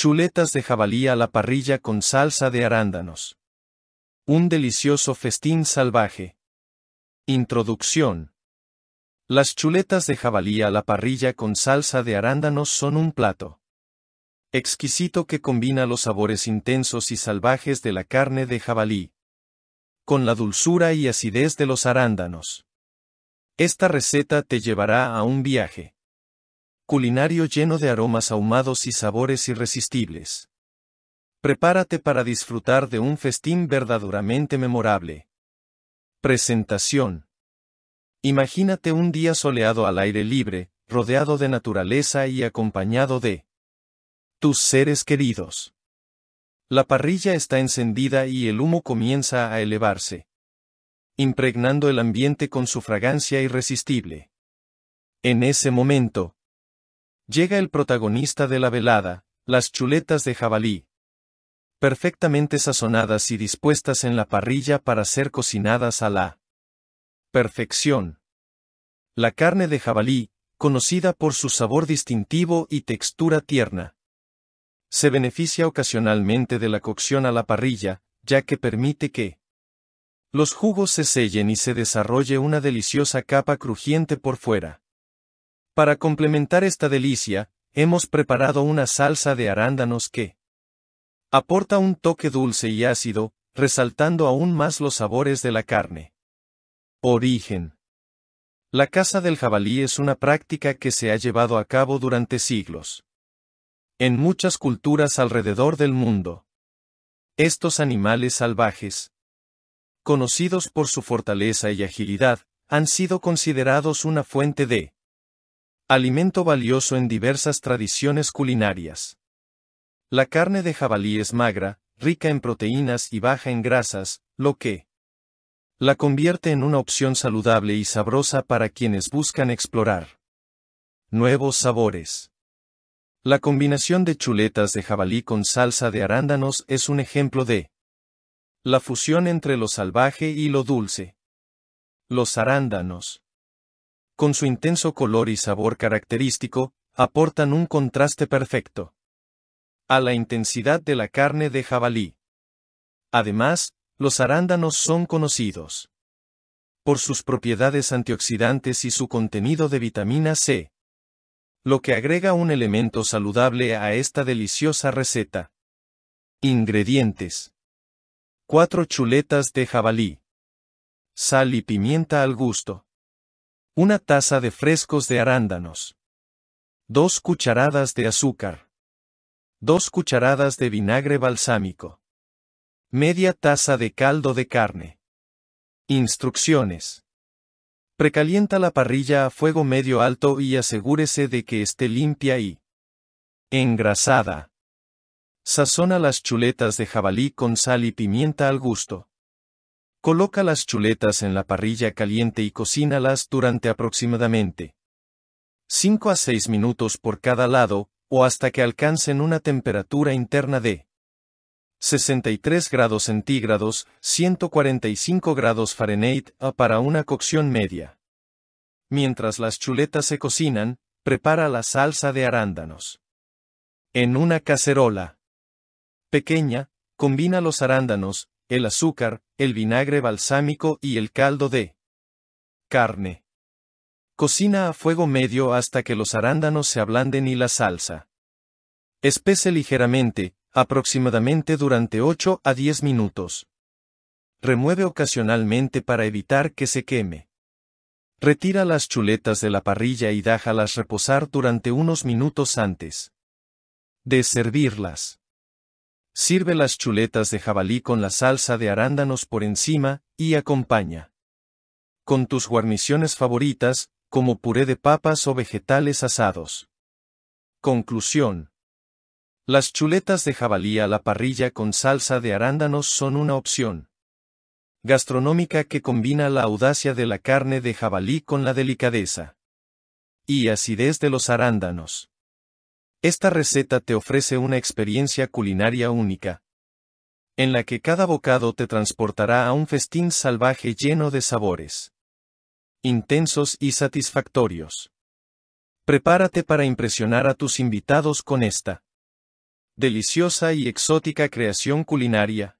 Chuletas de jabalí a la parrilla con salsa de arándanos. Un delicioso festín salvaje. Introducción. Las chuletas de jabalí a la parrilla con salsa de arándanos son un plato exquisito que combina los sabores intensos y salvajes de la carne de jabalí con la dulzura y acidez de los arándanos. Esta receta te llevará a un viaje culinario lleno de aromas ahumados y sabores irresistibles. Prepárate para disfrutar de un festín verdaderamente memorable. Presentación. Imagínate un día soleado al aire libre, rodeado de naturaleza y acompañado de tus seres queridos. La parrilla está encendida y el humo comienza a elevarse, impregnando el ambiente con su fragancia irresistible. En ese momento, Llega el protagonista de la velada, las chuletas de jabalí. Perfectamente sazonadas y dispuestas en la parrilla para ser cocinadas a la perfección. La carne de jabalí, conocida por su sabor distintivo y textura tierna. Se beneficia ocasionalmente de la cocción a la parrilla, ya que permite que los jugos se sellen y se desarrolle una deliciosa capa crujiente por fuera. Para complementar esta delicia, hemos preparado una salsa de arándanos que aporta un toque dulce y ácido, resaltando aún más los sabores de la carne. Origen. La caza del jabalí es una práctica que se ha llevado a cabo durante siglos. En muchas culturas alrededor del mundo. Estos animales salvajes, conocidos por su fortaleza y agilidad, han sido considerados una fuente de Alimento valioso en diversas tradiciones culinarias. La carne de jabalí es magra, rica en proteínas y baja en grasas, lo que la convierte en una opción saludable y sabrosa para quienes buscan explorar nuevos sabores. La combinación de chuletas de jabalí con salsa de arándanos es un ejemplo de la fusión entre lo salvaje y lo dulce. Los arándanos con su intenso color y sabor característico, aportan un contraste perfecto a la intensidad de la carne de jabalí. Además, los arándanos son conocidos por sus propiedades antioxidantes y su contenido de vitamina C, lo que agrega un elemento saludable a esta deliciosa receta. Ingredientes. 4 chuletas de jabalí. Sal y pimienta al gusto. Una taza de frescos de arándanos. Dos cucharadas de azúcar. Dos cucharadas de vinagre balsámico. Media taza de caldo de carne. Instrucciones. Precalienta la parrilla a fuego medio alto y asegúrese de que esté limpia y engrasada. Sazona las chuletas de jabalí con sal y pimienta al gusto. Coloca las chuletas en la parrilla caliente y cocínalas durante aproximadamente 5 a 6 minutos por cada lado, o hasta que alcancen una temperatura interna de 63 grados centígrados, 145 grados Fahrenheit, ah, para una cocción media. Mientras las chuletas se cocinan, prepara la salsa de arándanos. En una cacerola pequeña, combina los arándanos, el azúcar, el vinagre balsámico y el caldo de carne. Cocina a fuego medio hasta que los arándanos se ablanden y la salsa. Espese ligeramente, aproximadamente durante 8 a 10 minutos. Remueve ocasionalmente para evitar que se queme. Retira las chuletas de la parrilla y déjalas reposar durante unos minutos antes de servirlas. Sirve las chuletas de jabalí con la salsa de arándanos por encima, y acompaña. Con tus guarniciones favoritas, como puré de papas o vegetales asados. Conclusión. Las chuletas de jabalí a la parrilla con salsa de arándanos son una opción gastronómica que combina la audacia de la carne de jabalí con la delicadeza y acidez de los arándanos. Esta receta te ofrece una experiencia culinaria única, en la que cada bocado te transportará a un festín salvaje lleno de sabores intensos y satisfactorios. Prepárate para impresionar a tus invitados con esta deliciosa y exótica creación culinaria.